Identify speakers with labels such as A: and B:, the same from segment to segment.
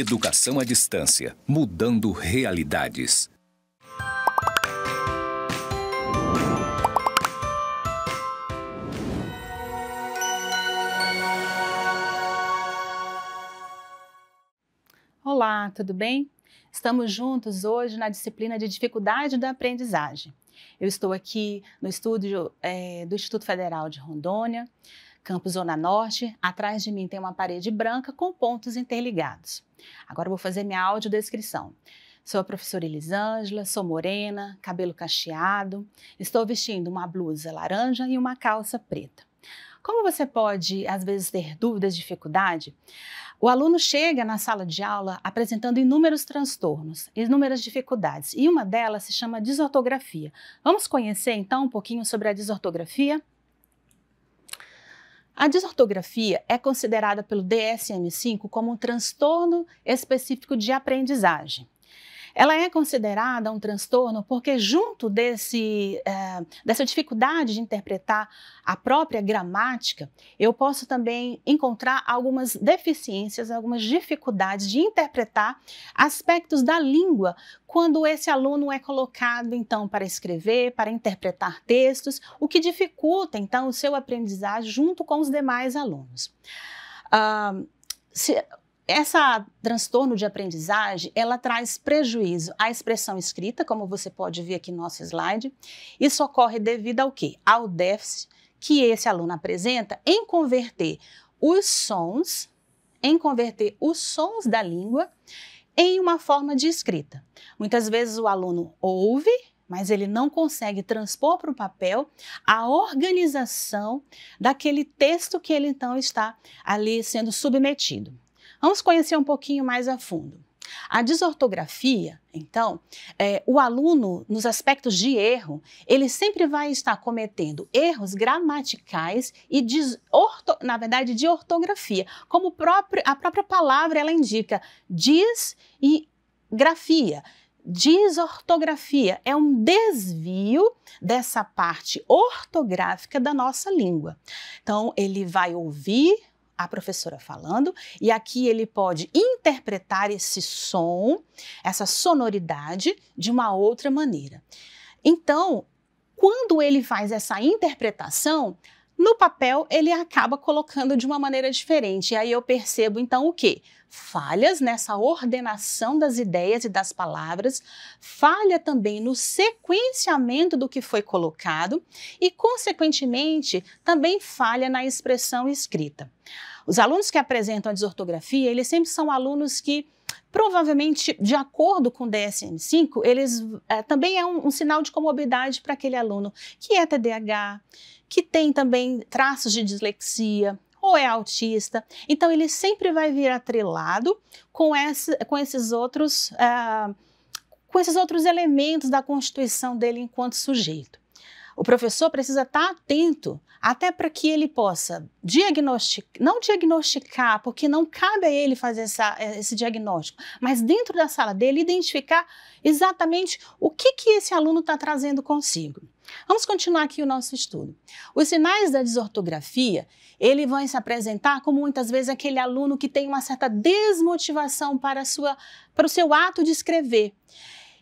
A: Educação à distância, mudando realidades. Olá, tudo bem? Estamos juntos hoje na disciplina de dificuldade da aprendizagem. Eu estou aqui no estúdio é, do Instituto Federal de Rondônia Campo Zona Norte, atrás de mim tem uma parede branca com pontos interligados. Agora vou fazer minha audiodescrição. Sou a professora Elisângela, sou morena, cabelo cacheado, estou vestindo uma blusa laranja e uma calça preta. Como você pode, às vezes, ter dúvidas, dificuldade? O aluno chega na sala de aula apresentando inúmeros transtornos, inúmeras dificuldades, e uma delas se chama desortografia. Vamos conhecer então um pouquinho sobre a desortografia? A desortografia é considerada pelo DSM-5 como um transtorno específico de aprendizagem. Ela é considerada um transtorno porque, junto desse, é, dessa dificuldade de interpretar a própria gramática, eu posso também encontrar algumas deficiências, algumas dificuldades de interpretar aspectos da língua quando esse aluno é colocado, então, para escrever, para interpretar textos, o que dificulta, então, o seu aprendizagem junto com os demais alunos. Uh, se, essa transtorno de aprendizagem, ela traz prejuízo à expressão escrita, como você pode ver aqui no nosso slide. Isso ocorre devido ao quê? Ao déficit que esse aluno apresenta em converter os sons, em converter os sons da língua em uma forma de escrita. Muitas vezes o aluno ouve, mas ele não consegue transpor para o papel a organização daquele texto que ele então está ali sendo submetido. Vamos conhecer um pouquinho mais a fundo. A desortografia, então, é, o aluno, nos aspectos de erro, ele sempre vai estar cometendo erros gramaticais e, na verdade, de ortografia. Como próprio, a própria palavra ela indica, diz e grafia. Desortografia é um desvio dessa parte ortográfica da nossa língua. Então, ele vai ouvir a professora falando, e aqui ele pode interpretar esse som, essa sonoridade, de uma outra maneira. Então, quando ele faz essa interpretação, no papel, ele acaba colocando de uma maneira diferente. E aí eu percebo então o quê? Falhas nessa ordenação das ideias e das palavras, falha também no sequenciamento do que foi colocado e, consequentemente, também falha na expressão escrita. Os alunos que apresentam a desortografia, eles sempre são alunos que Provavelmente, de acordo com o DSM-5, eles é, também é um, um sinal de comorbidade para aquele aluno que é TDAH, que tem também traços de dislexia, ou é autista. Então, ele sempre vai vir atrelado com, com esses outros. Uh, com esses outros elementos da constituição dele enquanto sujeito. O professor precisa estar tá atento até para que ele possa diagnosticar, não diagnosticar, porque não cabe a ele fazer essa, esse diagnóstico, mas dentro da sala dele identificar exatamente o que, que esse aluno está trazendo consigo. Vamos continuar aqui o nosso estudo. Os sinais da desortografia, ele vão se apresentar como muitas vezes aquele aluno que tem uma certa desmotivação para, sua, para o seu ato de escrever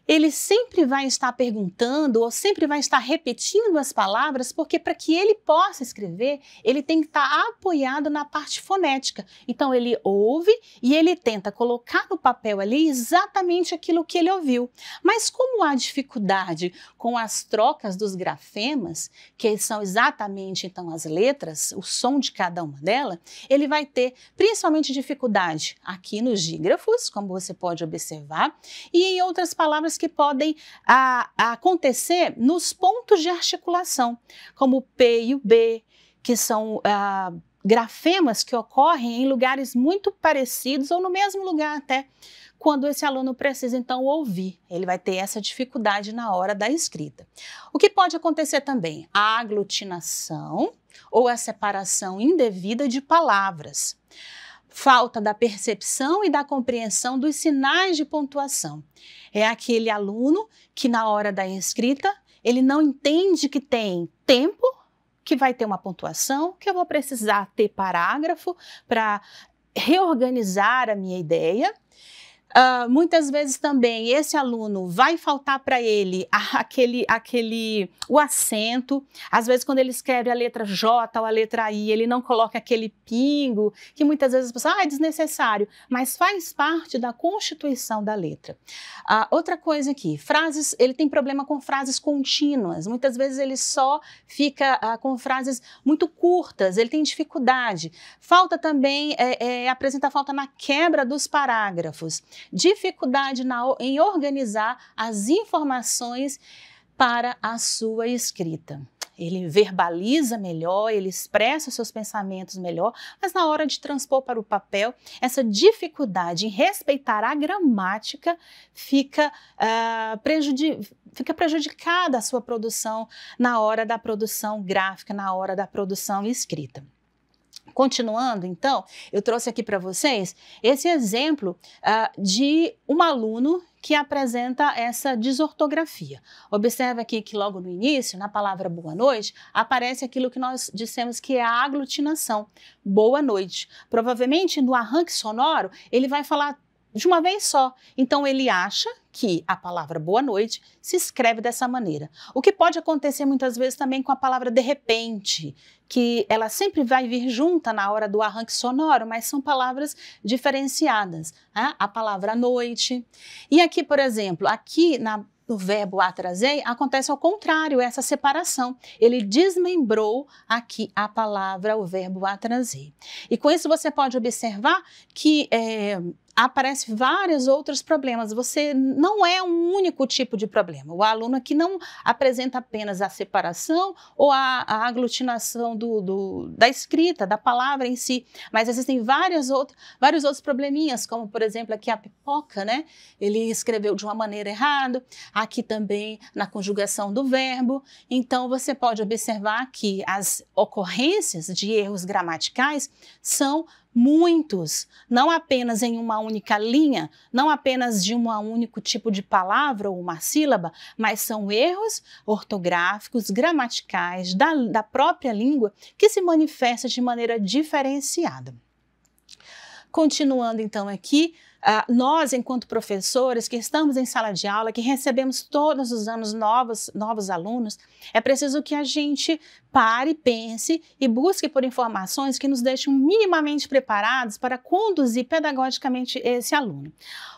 A: ele sempre vai estar perguntando ou sempre vai estar repetindo as palavras, porque para que ele possa escrever, ele tem que estar apoiado na parte fonética. Então ele ouve e ele tenta colocar no papel ali exatamente aquilo que ele ouviu. Mas como há dificuldade com as trocas dos grafemas, que são exatamente então as letras, o som de cada uma delas, ele vai ter principalmente dificuldade aqui nos dígrafos, como você pode observar, e em outras palavras problemas que podem a, a acontecer nos pontos de articulação, como o P e o B, que são a, ah, grafemas que ocorrem em lugares muito parecidos ou no mesmo lugar até, quando esse aluno precisa então ouvir. Ele vai ter essa dificuldade na hora da escrita. O que pode acontecer também? A aglutinação ou a separação indevida de palavras. Falta da percepção e da compreensão dos sinais de pontuação. É aquele aluno que, na hora da escrita ele não entende que tem tempo, que vai ter uma pontuação, que eu vou precisar ter parágrafo para reorganizar a minha ideia. Uh, muitas vezes também esse aluno vai faltar para ele aquele, aquele o acento. Às vezes, quando ele escreve a letra J ou a letra I, ele não coloca aquele pingo, que muitas vezes as pessoas, ah, é desnecessário, mas faz parte da constituição da letra. Uh, outra coisa aqui, frases, ele tem problema com frases contínuas. Muitas vezes ele só fica uh, com frases muito curtas, ele tem dificuldade. Falta também, é, é, apresenta falta na quebra dos parágrafos dificuldade na, em organizar as informações para a sua escrita. Ele verbaliza melhor, ele expressa seus pensamentos melhor, mas na hora de transpor para o papel, essa dificuldade em respeitar a gramática fica, uh, fica prejudicada a sua produção na hora da produção gráfica, na hora da produção escrita. Continuando, então, eu trouxe aqui para vocês esse exemplo uh, de um aluno que apresenta essa desortografia. Observe aqui que logo no início, na palavra boa noite, aparece aquilo que nós dissemos que é a aglutinação. Boa noite. Provavelmente no arranque sonoro, ele vai falar de uma vez só. Então ele acha que a palavra boa noite se escreve dessa maneira. O que pode acontecer muitas vezes também com a palavra de repente, que ela sempre vai vir junta na hora do arranque sonoro, mas são palavras diferenciadas. Né? A palavra noite. E aqui, por exemplo, aqui na no verbo atrasei, acontece ao contrário, essa separação. Ele desmembrou aqui a palavra, o verbo atrasei. E com isso você pode observar que é, aparecem vários outros problemas. Você não é um único tipo de problema. O aluno aqui não apresenta apenas a separação ou a, a aglutinação do, do, da escrita, da palavra em si, mas existem várias outras, vários outros probleminhas, como, por exemplo, aqui a pipoca, né? Ele escreveu de uma maneira errada, aqui também na conjugação do verbo. Então, você pode observar que as ocorrências de erros gramaticais são muitos, não apenas em uma única linha, não apenas de um único tipo de palavra ou uma sílaba, mas são erros ortográficos, gramaticais da, da própria língua que se manifestam de maneira diferenciada. Continuando então aqui, ah, nós, enquanto professores que estamos em sala de aula, que recebemos todos os anos novos, novos alunos, é preciso que a gente pare, pense e busque por informações que nos deixem minimamente preparados para conduzir pedagogicamente esse aluno.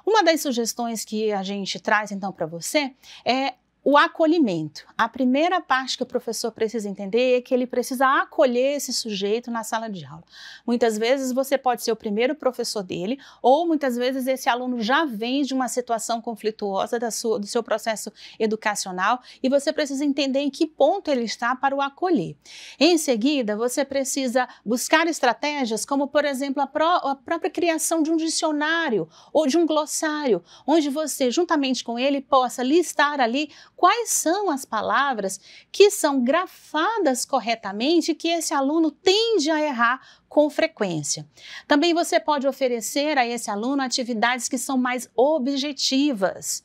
A: Uma das sugestões que a gente traz então para você é o acolhimento. A primeira parte que o professor precisa entender é que ele precisa acolher esse sujeito na sala de aula. Muitas vezes você pode ser o primeiro professor dele, ou muitas vezes esse aluno já vem de uma situação conflituosa da sua, do seu processo educacional e você precisa entender em que ponto ele está para o acolher. Em seguida, você precisa buscar estratégias como, por exemplo, a, pró a própria criação de um dicionário ou de um glossário, onde você, juntamente com ele, possa listar ali quais são as palavras que são grafadas corretamente que esse aluno tende a errar com frequência. Também você pode oferecer a esse aluno atividades que são mais objetivas.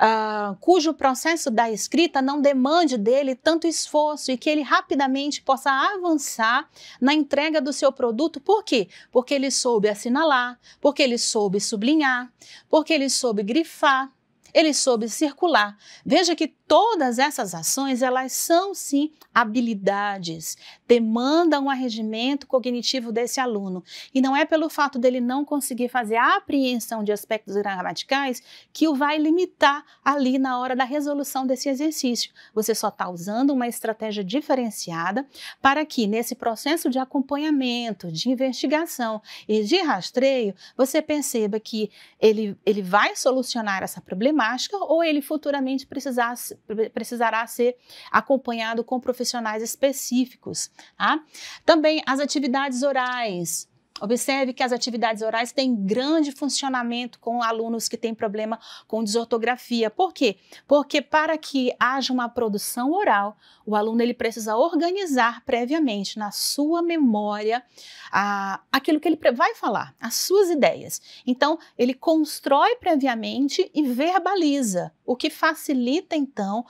A: Uh, cujo processo da escrita não demande dele tanto esforço e que ele rapidamente possa avançar na entrega do seu produto. Por quê? Porque ele soube assinalar, porque ele soube sublinhar, porque ele soube grifar, ele soube circular. Veja que todas essas ações, elas são sim habilidades, demandam um arregimento cognitivo desse aluno. E não é pelo fato dele não conseguir fazer a apreensão de aspectos gramaticais que o vai limitar ali na hora da resolução desse exercício. Você só está usando uma estratégia diferenciada para que nesse processo de acompanhamento, de investigação e de rastreio, você perceba que ele, ele vai solucionar essa problemática máscara ou ele futuramente precisará ser acompanhado com profissionais específicos. Tá? Também as atividades orais, Observe que as atividades orais têm grande funcionamento com alunos que têm problema com desortografia. Por quê? Porque para que haja uma produção oral, o aluno ele precisa organizar previamente na sua memória a, ah, aquilo que ele vai falar, as suas ideias. Então, ele constrói previamente e verbaliza o que facilita então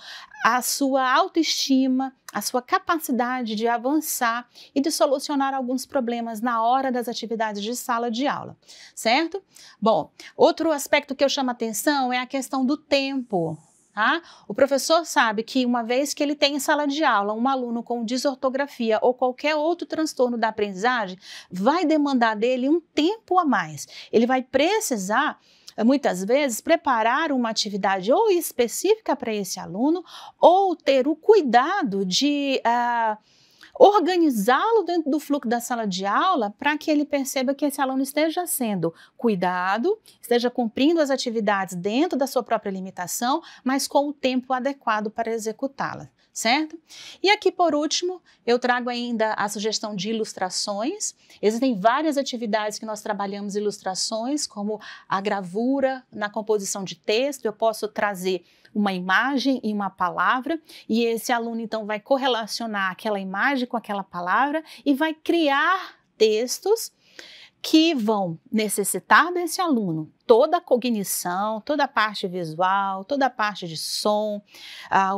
A: a sua autoestima, a sua capacidade de avançar e de solucionar alguns problemas na hora das atividades de sala de aula, certo? Bom, outro aspecto que eu chamo a atenção é a questão do tempo. Tá? O professor sabe que uma vez que ele tem em sala de aula um aluno com desortografia ou qualquer outro transtorno da aprendizagem, vai demandar dele um tempo a mais. Ele vai precisar muitas vezes, preparar uma atividade ou específica para esse aluno, ou ter o cuidado de. Uh, organizá-lo dentro do fluxo da sala de aula para que ele perceba que esse aluno esteja sendo cuidado, esteja cumprindo as atividades dentro da sua própria limitação, mas com o tempo adequado para executá-las certo? E aqui, por último, eu trago ainda a sugestão de ilustrações. Existem várias atividades que nós trabalhamos ilustrações, como a gravura na composição de texto. Eu posso trazer uma imagem e uma palavra, e esse aluno então vai correlacionar aquela imagem com aquela palavra e vai criar textos que vão necessitar desse aluno toda a cognição, toda a parte visual, toda a parte de som, a,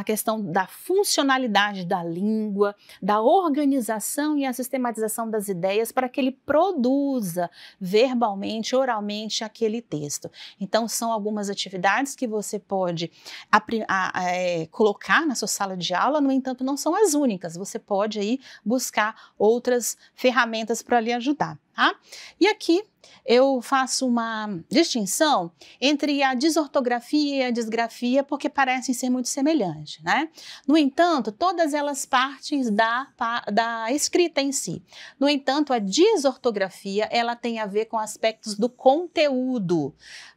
A: a, questão da funcionalidade da língua, da organização e a sistematização das ideias para que ele produza verbalmente, oralmente aquele texto. Então, são algumas atividades que você pode a, é, colocar na sua sala de aula, no entanto, não são as únicas. Você pode aí buscar outras ferramentas para lhe ajudar. Tá? E aqui eu faço uma distinção entre a desortografia e a desgrafia, porque parecem ser muito semelhantes, né? No entanto, todas elas partem da, da escrita em si. No entanto, a desortografia, ela tem a ver com aspectos do conteúdo,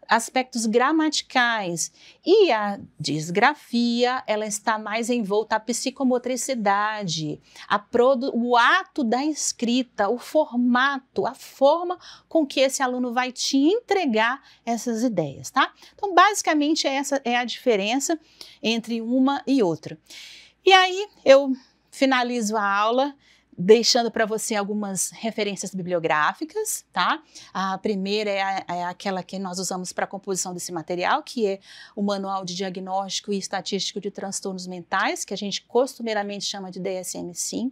A: aspectos gramaticais. E a disgrafia, ela está mais envolta à psicomotricidade, a o ato da escrita, o formato, a forma com que esse aluno vai te entregar essas ideias, tá? Então, basicamente, essa é a diferença entre uma e outra. E aí, eu finalizo a aula deixando para você algumas referências bibliográficas, tá? A primeira é, a, é aquela que nós usamos para a composição desse material, que é o Manual de Diagnóstico e Estatístico de Transtornos Mentais, que a gente costumeiramente chama de DSM-5.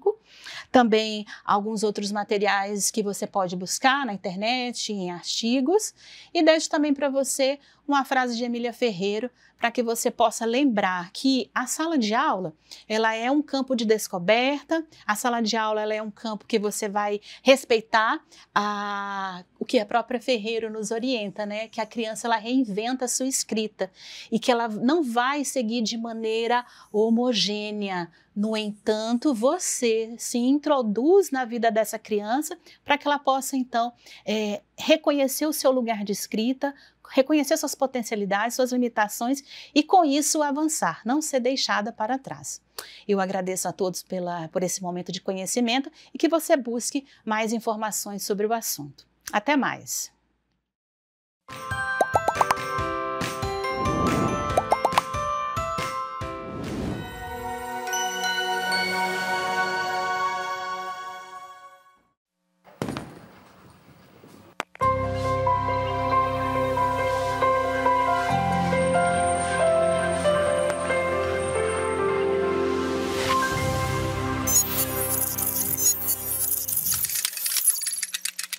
A: Também alguns outros materiais que você pode buscar na internet, em artigos. E deixo também para você uma frase de Emília Ferreiro para que você possa lembrar que a sala de aula ela é um campo de descoberta, a sala de aula ela é um campo que você vai respeitar a, o que a própria Ferreiro nos orienta, né? Que a criança ela reinventa a sua escrita e que ela não vai seguir de maneira homogênea, no entanto, você se introduz na vida dessa criança para que ela possa, então, é, reconhecer o seu lugar de escrita, reconhecer suas potencialidades, suas limitações e, com isso, avançar, não ser deixada para trás. Eu agradeço a todos pela, por esse momento de conhecimento e que você busque mais informações sobre o assunto. Até mais!